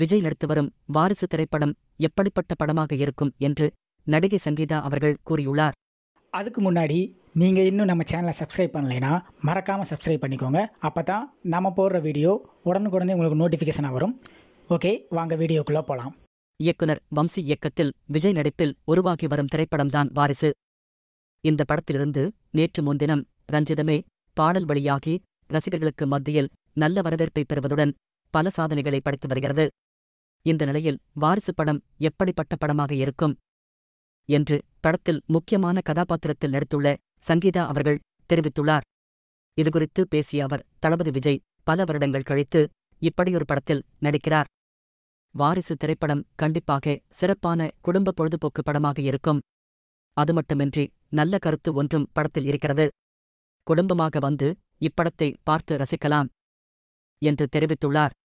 விஜய் நடித்து வரும் வாரிசு திரைப்படம் எப்படிப்பட்ட படமாக இருக்கும் என்று நடிகை சங்கீதா அவர்கள் கூறியுள்ளார் அதுக்கு முன்னாடி நீங்கள் இன்னும் நம்ம சேனலை சப்ஸ்கிரைப் பண்ணலைன்னா மறக்காமல் சப்ஸ்கிரைப் பண்ணிக்கோங்க அப்போ தான் நம்ம போடுற வீடியோ உடனுக்குடனே உங்களுக்கு நோட்டிஃபிகேஷனாக வரும் ஓகே வாங்க வீடியோக்குள்ளே போகலாம் இயக்குனர் வம்சி இயக்கத்தில் விஜய் நடிப்பில் உருவாகி வரும் திரைப்படம்தான் வாரிசு இந்த படத்திலிருந்து நேற்று முன்தினம் ரஞ்சிதமே பாடல் வழியாகி ரசிகர்களுக்கு மத்தியில் நல்ல வரவேற்பை பெறுவதுடன் பல சாதனைகளை படைத்து வருகிறது இந்த நிலையில் வாரிசு படம் எப்படிப்பட்ட படமாக இருக்கும் என்று படத்தில் முக்கியமான கதாபாத்திரத்தில் நடித்துள்ள சங்கீதா அவர்கள் தெரிவித்துள்ளார் இதுகுறித்து பேசிய அவர் தளபதி விஜய் பல வருடங்கள் கழித்து இப்படியொரு படத்தில் நடிக்கிறார் வாரிசு திரைப்படம் கண்டிப்பாக சிறப்பான குடும்ப பொழுதுபோக்கு படமாக இருக்கும் அது மட்டுமின்றி நல்ல கருத்து ஒன்றும் படத்தில் இருக்கிறது குடும்பமாக வந்து இப்படத்தை பார்த்து ரசிக்கலாம் என்று தெரிவித்துள்ளார்